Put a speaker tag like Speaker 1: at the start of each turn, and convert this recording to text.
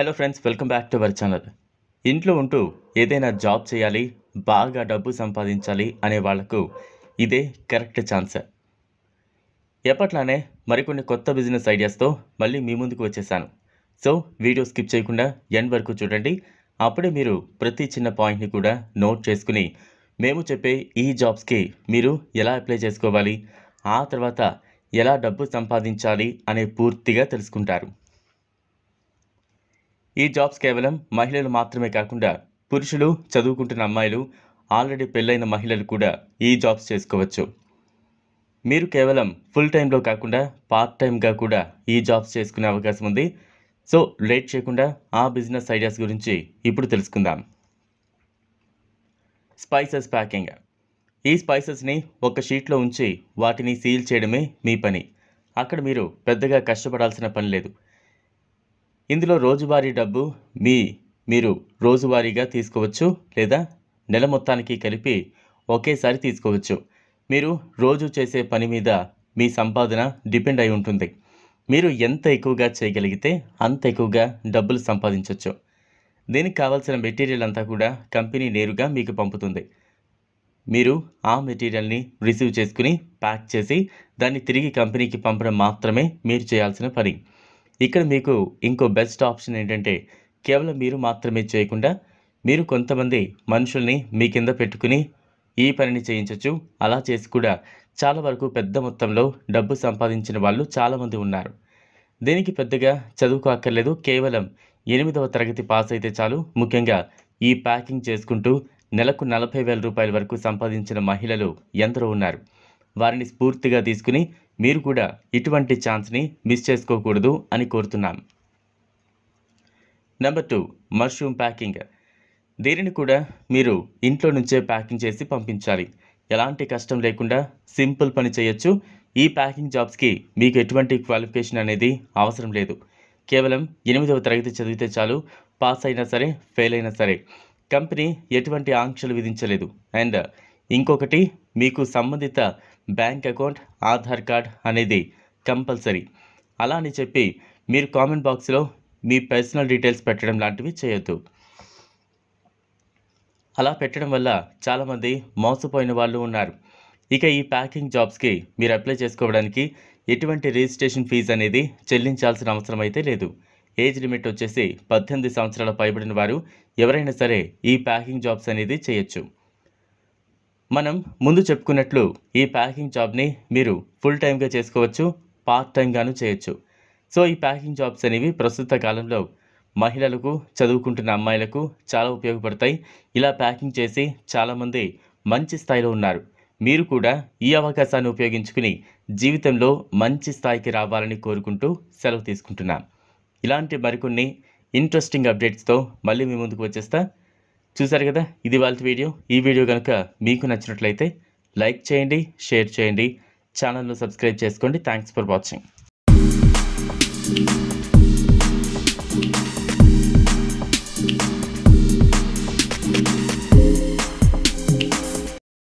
Speaker 1: hello friends welcome back to our channel ఇంట్లో ఉంటూ ఏదైనా జాబ్ చేయాలి బాగా డబ్బు సంపాదించాలి అనే వాళ్లకు ఇదే కరెక్ట్ ఛాన్స్ ఎప్పట్లానే మరికొన్ని కొత్త బిజినెస్ ఐడియాస్తో మళ్ళీ మీ ముందుకు వచ్చేసాను సో వీడియో స్కిప్ చేయకుండా ఎండ్ వరకు చూడండి అప్పుడే మీరు ప్రతి చిన్న పాయింట్ని కూడా నోట్ చేసుకుని మేము చెప్పే ఈ జాబ్స్కి మీరు ఎలా అప్లై చేసుకోవాలి ఆ తర్వాత ఎలా డబ్బు సంపాదించాలి అనే పూర్తిగా తెలుసుకుంటారు ఈ జాబ్స్ కేవలం మహిళలు మాత్రమే కాకుండా పురుషులు చదువుకుంటున్న అమ్మాయిలు ఆల్రెడీ పెళ్ళైన మహిళలు కూడా ఈ జాబ్స్ చేసుకోవచ్చు మీరు కేవలం ఫుల్ టైంలో కాకుండా పార్ట్ టైంగా కూడా ఈ జాబ్స్ చేసుకునే అవకాశం ఉంది సో లేట్ చేయకుండా ఆ బిజినెస్ ఐడియాస్ గురించి ఇప్పుడు తెలుసుకుందాం స్పైసెస్ ప్యాకింగ్ ఈ స్పైసెస్ని ఒక షీట్లో ఉంచి వాటిని సీల్ చేయడమే మీ పని అక్కడ మీరు పెద్దగా కష్టపడాల్సిన పని లేదు ఇందులో రోజువారీ డబ్బు మీ మీరు రోజువారీగా తీసుకోవచ్చు లేదా నెల మొత్తానికి కలిపి ఒకేసారి తీసుకోవచ్చు మీరు రోజు చేసే పని మీద మీ సంపాదన డిపెండ్ అయి ఉంటుంది మీరు ఎంత ఎక్కువగా చేయగలిగితే అంత ఎక్కువగా డబ్బులు సంపాదించవచ్చు దీనికి కావాల్సిన మెటీరియల్ అంతా కూడా కంపెనీ నేరుగా మీకు పంపుతుంది మీరు ఆ మెటీరియల్ని రిసీవ్ చేసుకుని ప్యాక్ చేసి దాన్ని తిరిగి కంపెనీకి పంపడం మాత్రమే మీరు చేయాల్సిన పని ఇక్కడ మీకు ఇంకో బెస్ట్ ఆప్షన్ ఏంటంటే కేవలం మీరు మాత్రమే చేయకుండా మీరు కొంతమంది మనుషుల్ని మీ కింద పెట్టుకుని ఈ పనిని చేయించవచ్చు అలా చేసి కూడా చాలా వరకు పెద్ద మొత్తంలో డబ్బు సంపాదించిన వాళ్ళు చాలామంది ఉన్నారు దీనికి పెద్దగా చదువుకు అక్కర్లేదు కేవలం ఎనిమిదవ తరగతి పాస్ అయితే చాలు ముఖ్యంగా ఈ ప్యాకింగ్ చేసుకుంటూ నెలకు నలభై వేల రూపాయల వరకు సంపాదించిన మహిళలు ఎందరో ఉన్నారు వారిని స్ఫూర్తిగా తీసుకుని మీరు కూడా ఇటువంటి ఛాన్స్ని మిస్ చేసుకోకూడదు అని కోరుతున్నాం నెంబర్ టూ మష్రూమ్ ప్యాకింగ్ దీనిని కూడా మీరు ఇంట్లో నుంచే ప్యాకింగ్ చేసి పంపించాలి ఎలాంటి కష్టం లేకుండా సింపుల్ పని చేయొచ్చు ఈ ప్యాకింగ్ జాబ్స్కి మీకు ఎటువంటి క్వాలిఫికేషన్ అనేది అవసరం లేదు కేవలం ఎనిమిదవ తరగతి చదివితే చాలు పాస్ అయినా సరే ఫెయిల్ అయినా సరే కంపెనీ ఎటువంటి ఆంక్షలు విధించలేదు అండ్ ఇంకొకటి మీకు సంబంధిత బ్యాంక్ అకౌంట్ ఆధార్ కార్డ్ అనేది కంపల్సరీ అలా అని చెప్పి మీరు కామెంట్ బాక్స్లో మీ పర్సనల్ డీటెయిల్స్ పెట్టడం లాంటివి చేయొద్దు అలా పెట్టడం వల్ల చాలామంది మోసపోయిన వాళ్ళు ఉన్నారు ఇక ఈ ప్యాకింగ్ జాబ్స్కి మీరు అప్లై చేసుకోవడానికి ఎటువంటి రిజిస్ట్రేషన్ ఫీజు అనేది చెల్లించాల్సిన అవసరం అయితే లేదు ఏజ్ లిమిట్ వచ్చేసి పద్దెనిమిది సంవత్సరాల పైబడిన వారు ఎవరైనా సరే ఈ ప్యాకింగ్ జాబ్స్ అనేది చేయొచ్చు మనం ముందు చెప్పుకున్నట్లు ఈ ప్యాకింగ్ జాబ్ని మీరు ఫుల్ టైమ్గా చేసుకోవచ్చు పార్ట్ టైంగాను చేయొచ్చు సో ఈ ప్యాకింగ్ జాబ్స్ అనేవి ప్రస్తుత కాలంలో మహిళలకు చదువుకుంటున్న అమ్మాయిలకు చాలా ఉపయోగపడతాయి ఇలా ప్యాకింగ్ చేసి చాలామంది మంచి స్థాయిలో ఉన్నారు మీరు కూడా ఈ అవకాశాన్ని ఉపయోగించుకుని జీవితంలో మంచి స్థాయికి రావాలని కోరుకుంటూ సెలవు తీసుకుంటున్నాను ఇలాంటి మరికొన్ని ఇంట్రెస్టింగ్ అప్డేట్స్తో మళ్ళీ మీ ముందుకు వచ్చేస్తా చూశారు కదా ఇది వాళ్ళ వీడియో ఈ వీడియో కనుక మీకు నచ్చినట్లయితే లైక్ చేయండి షేర్ చేయండి ఛానల్ను సబ్స్క్రైబ్ చేసుకోండి థ్యాంక్స్ ఫర్ వాచింగ్